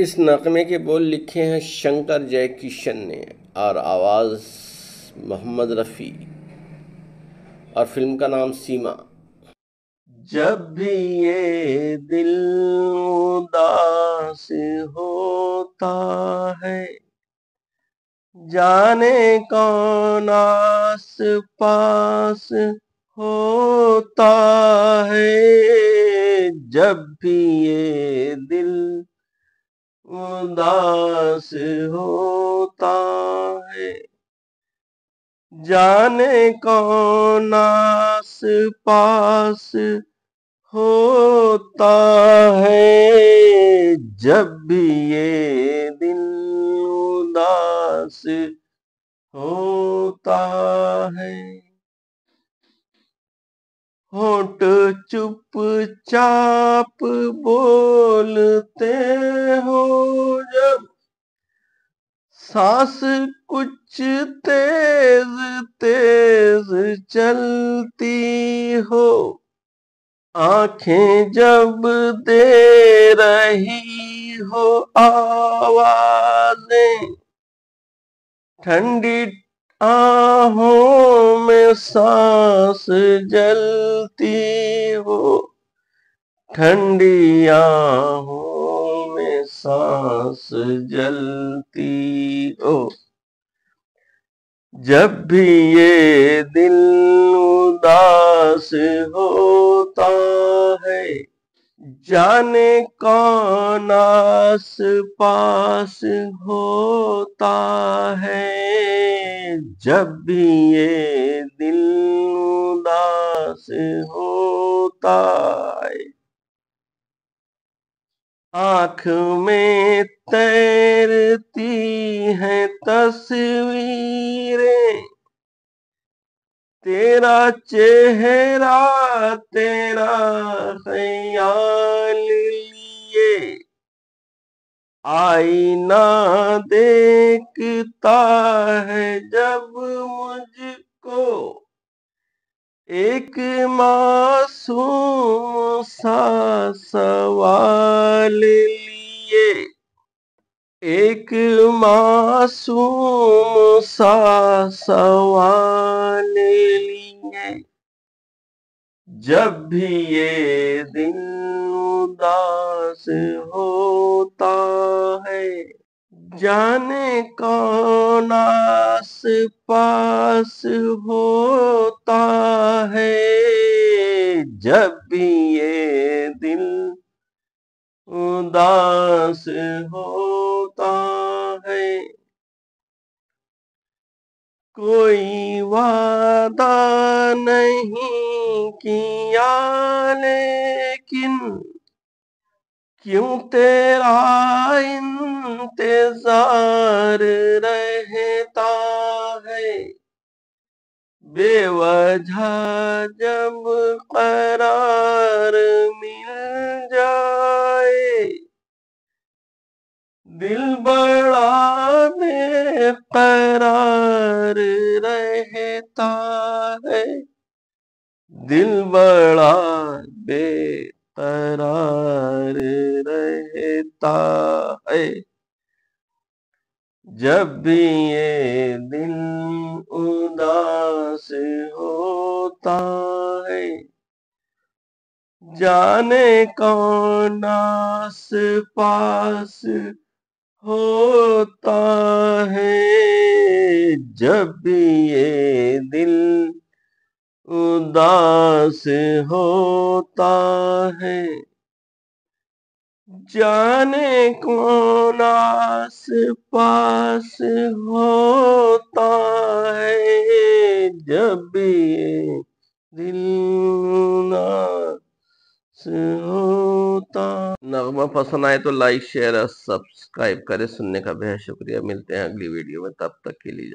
इस नकमे के बोल लिखे हैं शंकर जय किशन ने और आवाज़ मोहम्मद रफ़ी और फिल्म का नाम सीमा जब भी ये दिल उदास होता है जाने कौन आस पास होता है जब भी ये दिल उदास होता है जाने कौन आस पास होता है जब भी ये दिल उदास होता है चुप चुपचाप बोलते सांस कुछ तेज तेज चलती हो आंखें जब दे रही हो आवाजें ठंडी आहों में सांस जलती हो ठंडी आहों सांस जलती ओ जब भी ये दिल उदास होता है जाने कौन आस पास होता है जब भी ये दिल उदास होता आंख में तैरती है तस्वीरें तेरा चेहरा तेरा ख्याल लिए आईना देखता है जब मुझको एक मासूम सा सवा निकाल लिए एक मासूम सा सवान लिए जब भी ये दिन उदास होता है जाने कौन आस पास होता है जब भी ये दिल उदास होता है कोई वादा नहीं किया लेकिन क्यों तेरा इंतजार रहता है बेवजह जब करार दिल बड़ा बेकरार रहता है दिल बड़ा बेकरार रहता है जब भी ये दिल उदास होता है जाने कौन आस पास होता है जब ये दिल उदास होता है जाने कौन आस पास होता है जब ये दिल उदास होता होता नगमा पसंद आए तो लाइक शेयर और सब्सक्राइब करें सुनने का बेहद शुक्रिया मिलते हैं अगली वीडियो में तब तक के लिए